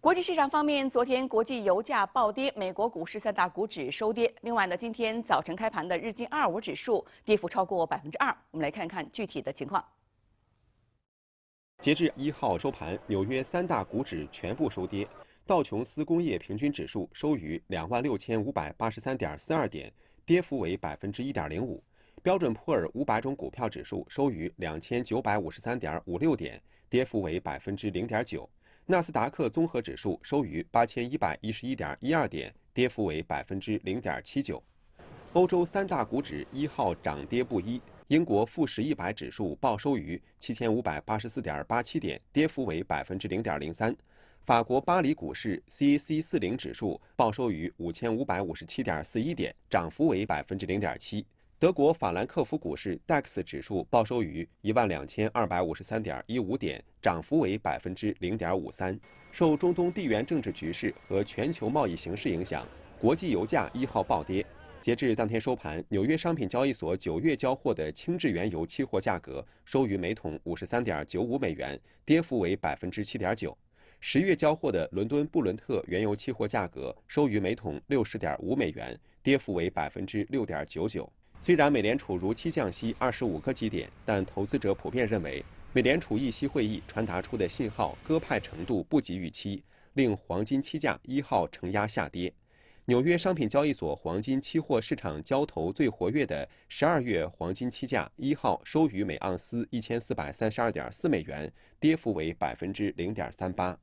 国际市场方面，昨天国际油价暴跌，美国股市三大股指收跌。另外呢，今天早晨开盘的日经25指数跌幅超过百分之二。我们来看看具体的情况。截至一号收盘，纽约三大股指全部收跌。道琼斯工业平均指数收于两万六千五百八十三点四二点，跌幅为百分之一点零五。标准普尔五百种股票指数收于两千九百五十三点五六点，跌幅为百分之零点九。纳斯达克综合指数收于八千一百一十一点一二点，跌幅为百分之零点七九。欧洲三大股指一号涨跌不一，英国富时一百指数报收于七千五百八十四点八七点，跌幅为百分之零点零三。法国巴黎股市 C C 四零指数报收于五千五百五十七点四一点，涨幅为百分之零点七。德国法兰克福股市 DAX 指数报收于一万两千二百五十三点一五点，涨幅为百分之零点五三。受中东地缘政治局势和全球贸易形势影响，国际油价一号暴跌。截至当天收盘，纽约商品交易所九月交货的轻质原油期货价格收于每桶五十三点九五美元，跌幅为百分之七点九。十月交货的伦敦布伦特原油期货价格收于每桶六十点五美元，跌幅为百分之六点九九。虽然美联储如期降息25个基点，但投资者普遍认为，美联储议息会议传达出的信号鸽派程度不及预期，令黄金期价一号承压下跌。纽约商品交易所黄金期货市场交投最活跃的12月黄金期价一号收于每盎司1432.4美元，跌幅为0.38%。